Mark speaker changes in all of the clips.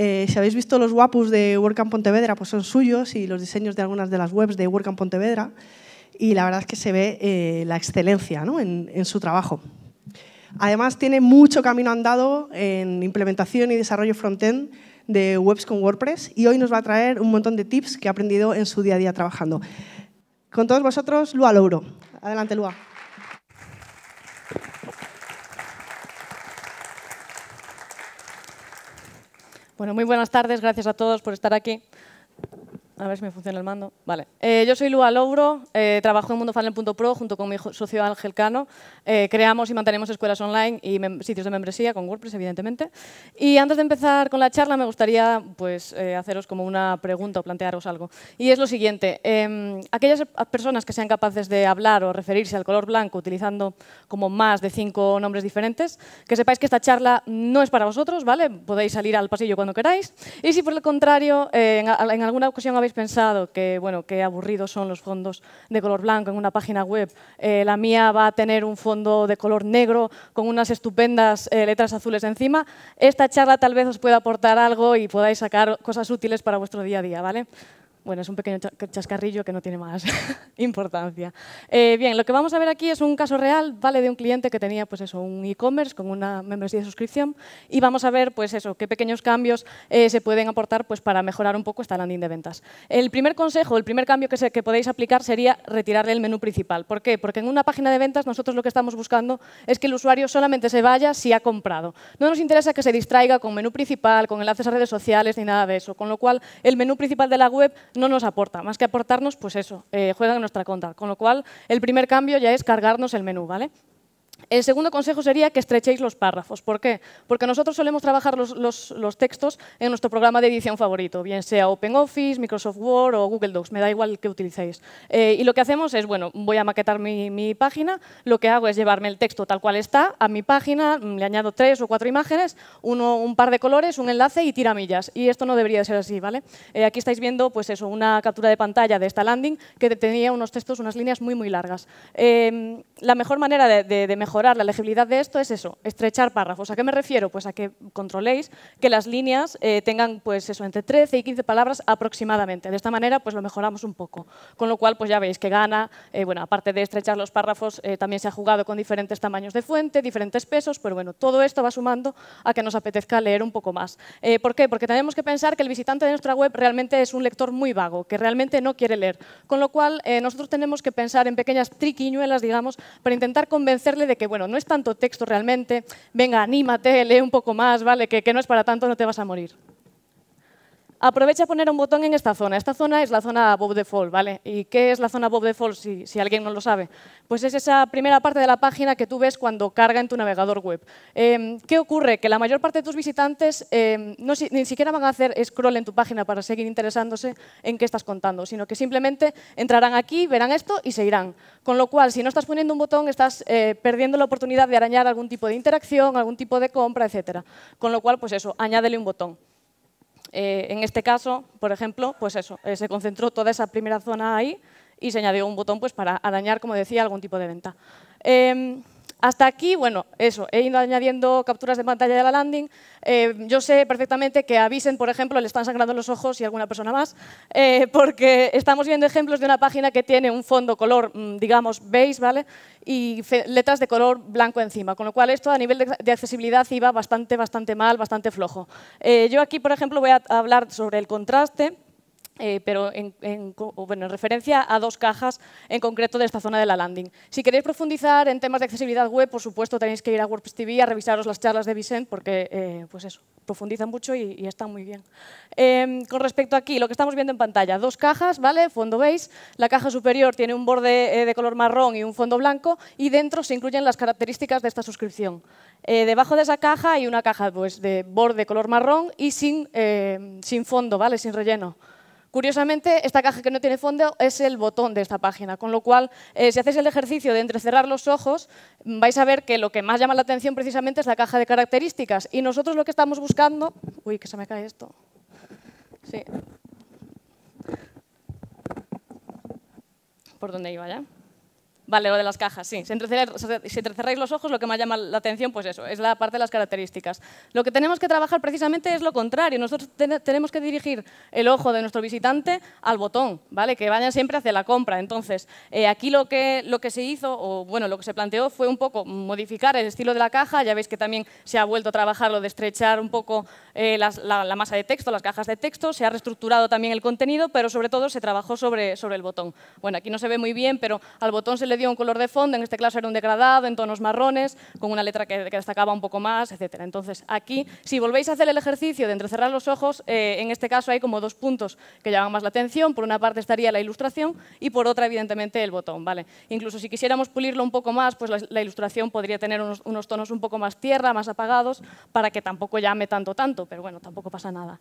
Speaker 1: Eh, si habéis visto los Wapus de WordCamp Pontevedra, pues son suyos y los diseños de algunas de las webs de WordCamp Pontevedra. Y la verdad es que se ve eh, la excelencia en, su trabajo. Además, tiene mucho camino andado en implementación y desarrollo frontend de webs con WordPress y hoy nos va a traer un montón de tips que ha aprendido en su día a día trabajando. Con todos vosotros, Lua Louro. Adelante, Lua. Bueno, muy buenas tardes, gracias a todos por estar aquí. A ver si me funciona el mando. Vale. Eh, yo soy Lua Lobro, eh, trabajo en mundofunnel.pro junto con mi socio Ángel Cano. Eh, creamos y mantenemos escuelas online y sitios de membresía con WordPress, evidentemente. Y antes de empezar con la charla, me gustaría pues, haceros como una pregunta o plantearos algo. Y es lo siguiente. Em, aquellas personas que sean capaces de hablar o referirse al color blanco utilizando como más de cinco nombres diferentes, que sepáis que esta charla no es para vosotros, ¿vale? Podéis salir al pasillo cuando queráis. Y si por el contrario, en, en alguna ocasión habéis pensado que, bueno, que aburridos son los fondos de color blanco en una página web. Eh, la mía va a tener un fondo de color negro con unas estupendas eh, letras azules encima. Esta charla tal vez os pueda aportar algo y podáis sacar cosas útiles para vuestro día a día, ¿vale? Bueno, es un pequeño chascarrillo que no tiene más importancia. Eh, bien, lo que vamos a ver aquí es un caso real, vale, de un cliente que tenía pues eso, un e-commerce con una membresía de suscripción y vamos a ver pues eso, qué pequeños cambios eh, se pueden aportar pues para mejorar un poco esta landing de ventas. El primer consejo, el primer cambio que, que podéis aplicar sería retirarle el menú principal. ¿Por qué? Porque en una página de ventas nosotros lo que estamos buscando es que el usuario solamente se vaya si ha comprado. No nos interesa que se distraiga con menú principal, con enlaces a redes sociales ni nada de eso, con lo cual el menú principal de la web no nos aporta. Más que aportarnos, pues eso, juegan eh, juega en nuestra contra. Con lo cual, el primer cambio ya es cargarnos el menú, ¿vale? El segundo consejo sería que estrechéis los párrafos. ¿Por qué? Porque nosotros solemos trabajar los, textos en nuestro programa de edición favorito, bien sea OpenOffice, Microsoft Word o Google Docs, me da igual qué utilicéis. Eh, y lo que hacemos es, bueno, voy a maquetar mi, página, lo que hago es llevarme el texto tal cual está a mi página, mm, le añado tres o cuatro imágenes, uno, un par de colores, un enlace y tiramillas. Y esto no debería ser así, ¿vale? Eh, aquí estáis viendo, pues eso, una captura de pantalla de esta landing que tenía unos textos, unas líneas muy, muy largas. Em, la mejor manera de mejorar la legibilidad de esto es eso, estrechar párrafos. ¿A qué me refiero? Pues a que controléis que las líneas eh, tengan pues eso, entre 13 y 15 palabras aproximadamente. De esta manera pues lo mejoramos un poco. Con lo cual pues ya veis que gana, eh, bueno, aparte de estrechar los párrafos, eh, también se ha jugado con diferentes tamaños de fuente, diferentes pesos, pero bueno, todo esto va sumando a que nos apetezca leer un poco más. ¿Por qué? Porque tenemos que pensar que el visitante de nuestra web realmente es un lector muy vago, que realmente no quiere leer. Con lo cual nosotros tenemos que pensar en pequeñas triquiñuelas, digamos, para intentar convencerle de que bueno, no es tanto texto realmente, venga, anímate, lee un poco más, ¿vale? Que, que no es para tanto, no te vas a morir. Aprovecha a poner un botón en esta zona. Esta zona es la zona Bob Default, ¿vale? ¿Y qué es la zona Bob Default si, si alguien no lo sabe? Pues es esa primera parte de la página que tú ves cuando carga en tu navegador web. Em, ¿Qué ocurre? Que la mayor parte de tus visitantes em, ni siquiera van a hacer scroll en tu página para seguir interesándose en qué estás contando, sino que simplemente entrarán aquí, verán esto y se irán. Con lo cual, si no estás poniendo un botón, estás eh, perdiendo la oportunidad de arañar algún tipo de interacción, algún tipo de compra, etcétera. Con lo cual, pues eso, añádele un botón. Eh, en este caso, por ejemplo, pues eso, eh, se concentró toda esa primera zona ahí y se añadió un botón pues, para dañar, como decía, algún tipo de venta. Em, hasta aquí, bueno, eso, he ido añadiendo capturas de pantalla de la landing. Eh, yo sé perfectamente que avisen, por ejemplo, le están sangrando los ojos y alguna persona más, eh, porque estamos viendo ejemplos de una página que tiene un fondo color, mm, digamos, beige, ¿vale? Y letras de color blanco encima, con lo cual esto a nivel de, accesibilidad iba bastante, bastante mal, bastante flojo. Eh, yo aquí, por ejemplo, voy a hablar sobre el contraste. Eh, pero en, bueno, en, referencia a dos cajas en concreto de esta zona de la landing. Si queréis profundizar en temas de accesibilidad web, por supuesto tenéis que ir a WordPress TV a revisaros las charlas de Vicent porque eh, pues eso, profundizan mucho y, y están muy bien. Em, con respecto aquí, lo que estamos viendo en pantalla, dos cajas, ¿vale? Fondo veis, la caja superior tiene un borde eh, de color marrón y un fondo blanco y dentro se incluyen las características de esta suscripción. debajo de esa caja hay una caja pues, de borde color marrón y sin, sin fondo, ¿vale? Sin relleno. Curiosamente, esta caja que no tiene fondo es el botón de esta página, con lo cual, eh, si hacéis el ejercicio de entrecerrar los ojos, vais a ver que lo que más llama la atención precisamente es la caja de características. Y nosotros lo que estamos buscando... Uy, que se me cae esto. Sí. ¿Por dónde iba ya? Vale, lo de las cajas, sí. Si entrecerráis los ojos, lo que más llama la atención, pues eso, es la parte de las características. Lo que tenemos que trabajar precisamente es lo contrario. Nosotros tenemos que dirigir el ojo de nuestro visitante al botón, ¿vale? Que vaya siempre hacia la compra. Entonces, eh, aquí lo que, lo que se hizo, o bueno, lo que se planteó fue un poco modificar el estilo de la caja. Ya veis que también se ha vuelto a trabajar lo de estrechar un poco eh, la, la, masa de texto, las cajas de texto. Se ha reestructurado también el contenido, pero sobre todo se trabajó sobre, sobre el botón. Bueno, aquí no se ve muy bien, pero al botón se le un color de fondo, en este caso era un degradado en tonos marrones, con una letra que, destacaba un poco más, etc. Entonces, aquí, si volvéis a hacer el ejercicio de entrecerrar los ojos, eh, en este caso hay como dos puntos que llaman más la atención. Por una parte estaría la ilustración y por otra, evidentemente, el botón. ¿vale? Incluso si quisiéramos pulirlo un poco más, pues la, ilustración podría tener unos, unos tonos un poco más tierra, más apagados, para que tampoco llame tanto, tanto, pero bueno, tampoco pasa nada.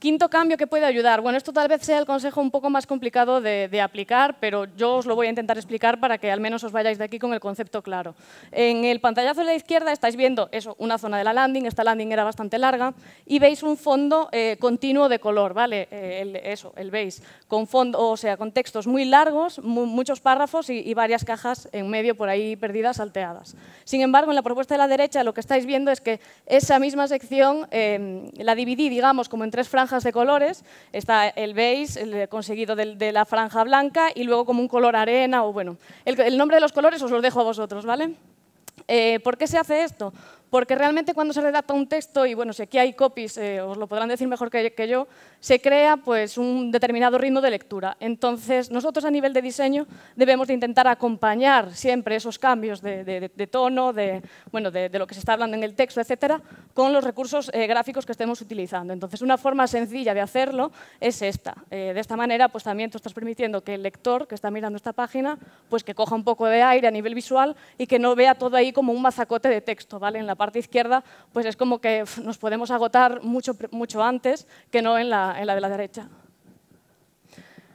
Speaker 1: Quinto cambio que puede ayudar. Bueno, esto tal vez sea el consejo un poco más complicado de, aplicar, pero yo os lo voy a intentar explicar para que al menos os vayáis de aquí con el concepto claro. En el pantallazo de la izquierda estáis viendo eso, una zona de la landing, esta landing era bastante larga, y veis un fondo eh, continuo de color, ¿vale? Eh, eso, el veis, con fondo, o sea, con textos muy largos, muchos párrafos y, varias cajas en medio por ahí perdidas, salteadas. Sin embargo, en la propuesta de la derecha lo que estáis viendo es que esa misma sección eh, la dividí, digamos, como en tres franjas de colores. Está el beige, el conseguido de, la franja blanca y luego como un color arena o bueno. El, nombre de los colores os los dejo a vosotros, ¿vale? Eh, ¿Por qué se hace esto? porque realmente cuando se redacta un texto, y bueno, si aquí hay copies, eh, os lo podrán decir mejor que, que, yo, se crea pues, un determinado ritmo de lectura. Entonces, nosotros a nivel de diseño debemos de intentar acompañar siempre esos cambios de, tono, de, bueno, de, lo que se está hablando en el texto, etcétera, con los recursos eh, gráficos que estemos utilizando. Entonces, una forma sencilla de hacerlo es esta. Eh, de esta manera, pues también te estás permitiendo que el lector que está mirando esta página, pues que coja un poco de aire a nivel visual y que no vea todo ahí como un mazacote de texto, ¿vale? En la parte izquierda, pues es como que nos podemos agotar mucho, mucho antes que no en la, en la de la derecha.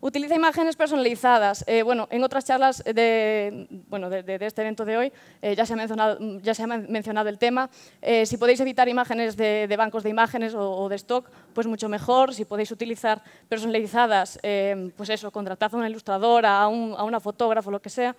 Speaker 1: Utiliza imágenes personalizadas. Eh, bueno, en otras charlas de, bueno, de, este evento de hoy eh, ya, se ha mencionado, ya se mencionado el tema. Eh, si podéis evitar imágenes de, bancos de imágenes o, de stock, pues mucho mejor. Si podéis utilizar personalizadas, pues eso, contratad a una ilustradora, a, un, a una fotógrafa, lo que sea,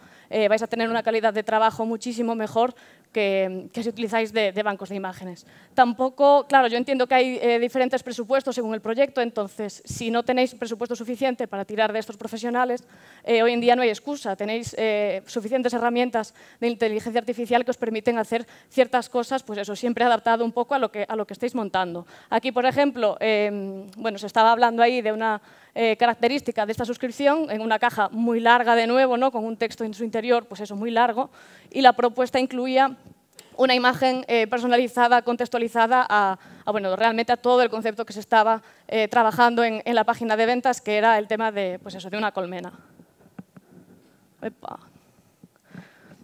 Speaker 1: vais a tener una calidad de trabajo muchísimo mejor que, si utilizáis de, bancos de imágenes. Tampoco, claro, yo entiendo que hay eh, diferentes presupuestos según el proyecto, entonces si no tenéis presupuesto suficiente para tirar de estos profesionales, eh, hoy en día no hay excusa, tenéis eh, suficientes herramientas de inteligencia artificial que os permiten hacer ciertas cosas, pues eso, siempre adaptado un poco a lo que, a lo que estáis montando. Aquí, por ejemplo, em, bueno, se estaba hablando ahí de una eh, característica de esta suscripción, en una caja muy larga de nuevo, ¿no? con un texto en su interior, pues eso, muy largo, y la propuesta incluía una imagen eh, personalizada, contextualizada a, bueno, realmente a todo el concepto que se estaba eh, trabajando en, la página de ventas, que era el tema de, pues eso, de una colmena.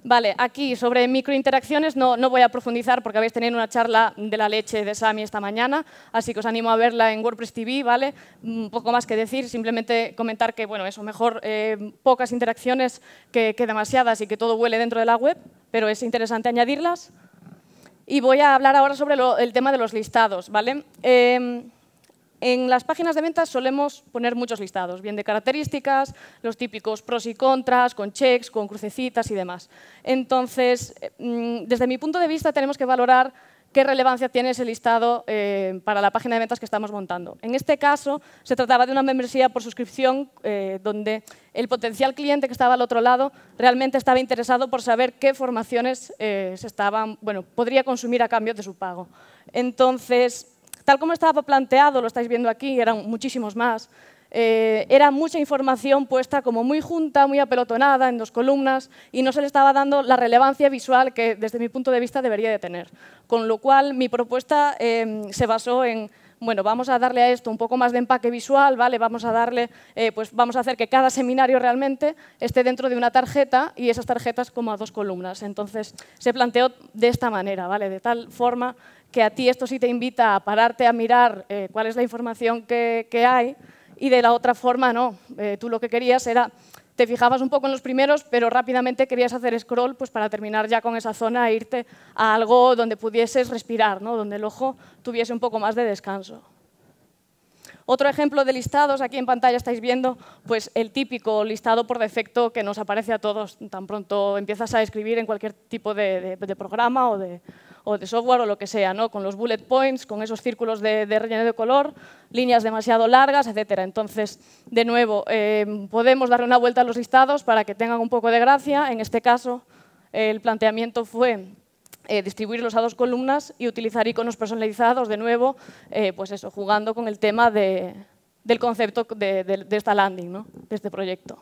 Speaker 1: Vale, aquí sobre microinteracciones no, no voy a profundizar porque habéis tenido una charla de la leche de Sami esta mañana, así que os animo a verla en WordPress TV, ¿vale? Un mm, poco más que decir, simplemente comentar que, bueno, eso, mejor eh, pocas interacciones que, demasiadas y que todo huele dentro de la web, pero es interesante añadirlas. Y voy a hablar ahora sobre el tema de los listados, ¿vale? Em, en las páginas de ventas solemos poner muchos listados, bien de características, los típicos pros y contras, con checks, con crucecitas y demás. Entonces, eh, mm, desde mi punto de vista tenemos que valorar qué relevancia tiene ese listado eh, para la página de ventas que estamos montando. En este caso, se trataba de una membresía por suscripción eh, donde el potencial cliente que estaba al otro lado realmente estaba interesado por saber qué formaciones se estaban, bueno, podría consumir a cambio de su pago. Entonces, Tal como estaba planteado, lo estáis viendo aquí, eran muchísimos más, eh, era mucha información puesta como muy junta, muy apelotonada, en dos columnas, y no se le estaba dando la relevancia visual que desde mi punto de vista debería de tener. Con lo cual, mi propuesta eh, se basó en bueno, vamos a darle a esto un poco más de empaque visual, ¿vale? Vamos a darle, eh, pues vamos a hacer que cada seminario realmente esté dentro de una tarjeta y esas tarjetas como a dos columnas. Entonces, se planteó de esta manera, ¿vale? De tal forma que a ti esto sí te invita a pararte a mirar eh, cuál es la información que, hay y de la otra forma no. Eh, tú lo que querías era te fijabas un poco en los primeros, pero rápidamente querías hacer scroll pues, para terminar ya con esa zona e irte a algo donde pudieses respirar, ¿no? donde el ojo tuviese un poco más de descanso. Otro ejemplo de listados, aquí en pantalla estáis viendo pues, el típico listado por defecto que nos aparece a todos tan pronto empiezas a escribir en cualquier tipo de, programa o de, software o lo que sea, ¿no? con los bullet points, con esos círculos de, relleno de color, líneas demasiado largas, etc. Entonces, de nuevo, eh, podemos darle una vuelta a los listados para que tengan un poco de gracia. En este caso, el planteamiento fue eh, distribuirlos a dos columnas y utilizar iconos personalizados, de nuevo, eh, pues eso, jugando con el tema de, del concepto de, de esta landing, ¿no? de este proyecto.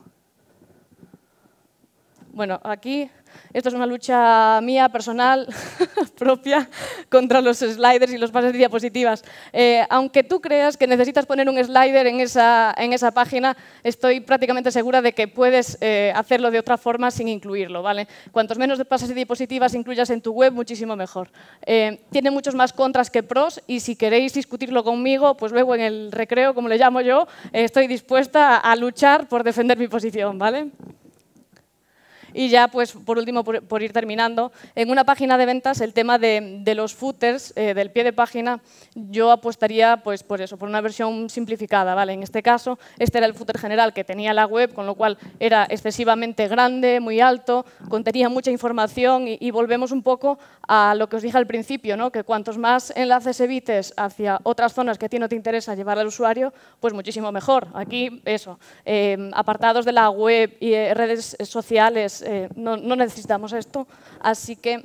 Speaker 1: Bueno, aquí esto es una lucha mía, personal, propia, contra los sliders y los pases de diapositivas. Eh, aunque tú creas que necesitas poner un slider en esa, página, estoy prácticamente segura de que puedes eh, hacerlo de otra forma sin incluirlo. ¿vale? Cuantos menos pases de diapositivas incluyas en tu web, muchísimo mejor. Eh, tiene muchos más contras que pros y si queréis discutirlo conmigo, pues luego en el recreo, como le llamo yo, estoy dispuesta a luchar por defender mi posición. ¿vale? Y ya, pues, por último, por, ir terminando, en una página de ventas, el tema de, los footers, eh, del pie de página, yo apostaría pues, por eso, por una versión simplificada. ¿vale? En este caso, este era el footer general que tenía la web, con lo cual era excesivamente grande, muy alto, contenía mucha información y, volvemos un poco a lo que os dije al principio, ¿no? que cuantos más enlaces evites hacia otras zonas que a ti no te interesa llevar al usuario, pues muchísimo mejor. Aquí, eso, eh, apartados de la web y eh, redes sociales, eh, no, necesitamos esto. Así que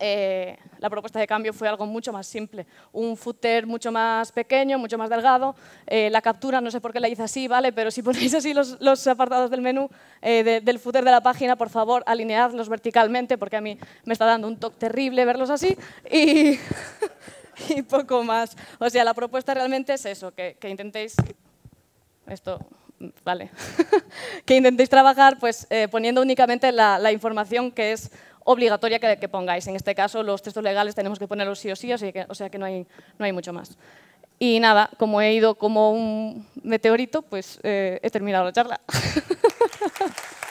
Speaker 1: eh, la propuesta de cambio fue algo mucho más simple. Un footer mucho más pequeño, mucho más delgado. Eh, la captura, no sé por qué la hice así, ¿vale? Pero si ponéis así los, apartados del menú del footer de la página, por favor, alineadlos verticalmente porque a mí me está dando un toque terrible verlos así. Y... poco más. O sea, la propuesta realmente es eso, que, que intentéis esto vale, que intentéis trabajar pues, eh, poniendo únicamente la, información que es obligatoria que, pongáis. En este caso, los textos legales tenemos que ponerlos sí o sí, o sea que, o sea que no, hay, no hay mucho más. Y nada, como he ido como un meteorito, pues eh, he terminado la charla.